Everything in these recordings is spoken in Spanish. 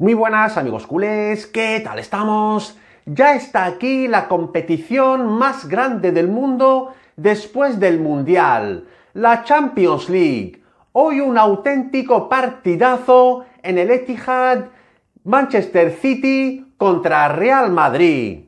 Muy buenas amigos culés, ¿qué tal estamos? Ya está aquí la competición más grande del mundo después del Mundial, la Champions League. Hoy un auténtico partidazo en el Etihad, Manchester City contra Real Madrid.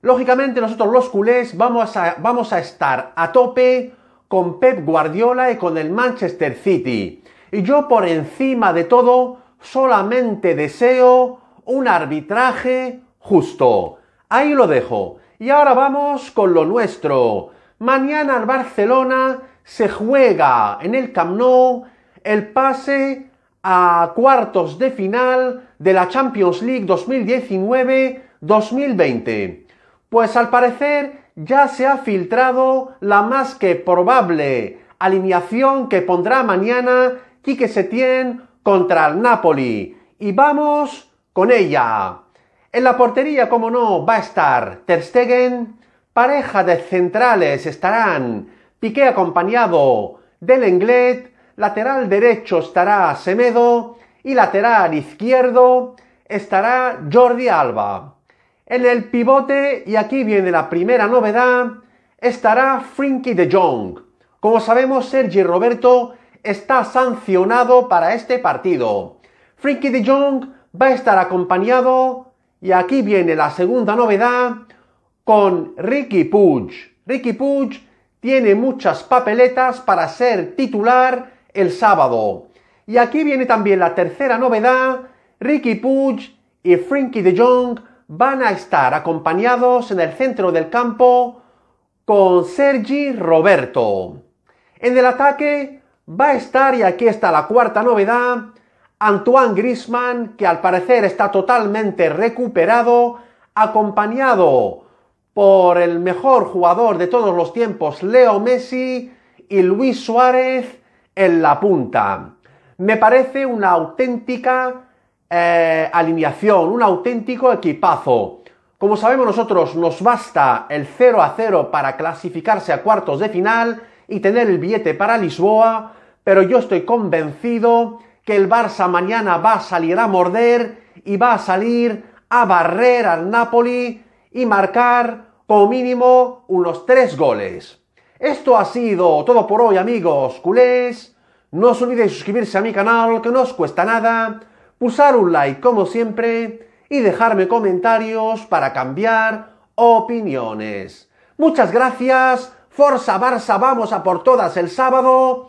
Lógicamente nosotros los culés vamos a, vamos a estar a tope con Pep Guardiola y con el Manchester City. Y yo por encima de todo solamente deseo un arbitraje justo. Ahí lo dejo. Y ahora vamos con lo nuestro. Mañana al Barcelona se juega en el Camp Nou el pase a cuartos de final de la Champions League 2019-2020. Pues al parecer ya se ha filtrado la más que probable alineación que pondrá mañana Quique Setién contra el Napoli. Y vamos con ella. En la portería, como no, va a estar Ter Stegen. Pareja de centrales estarán Piqué acompañado del Englet. Lateral derecho estará Semedo. Y lateral izquierdo estará Jordi Alba. En el pivote, y aquí viene la primera novedad, estará Frinky de Jong. Como sabemos, Sergi Roberto está sancionado para este partido. Frankie de Jong va a estar acompañado, y aquí viene la segunda novedad, con Ricky Puig. Ricky Puig tiene muchas papeletas para ser titular el sábado. Y aquí viene también la tercera novedad, Ricky Puig y Frankie de Jong van a estar acompañados en el centro del campo con Sergi Roberto. En el ataque va a estar, y aquí está la cuarta novedad, Antoine Grisman, que al parecer está totalmente recuperado, acompañado por el mejor jugador de todos los tiempos, Leo Messi, y Luis Suárez en la punta. Me parece una auténtica eh, alineación, un auténtico equipazo. Como sabemos nosotros, nos basta el 0 a 0 para clasificarse a cuartos de final y tener el billete para Lisboa, pero yo estoy convencido que el Barça mañana va a salir a morder y va a salir a barrer al Napoli y marcar como mínimo unos tres goles. Esto ha sido todo por hoy amigos culés. No os olvidéis suscribirse a mi canal que no os cuesta nada, pulsar un like como siempre y dejarme comentarios para cambiar opiniones. Muchas gracias, Forza Barça, vamos a por todas el sábado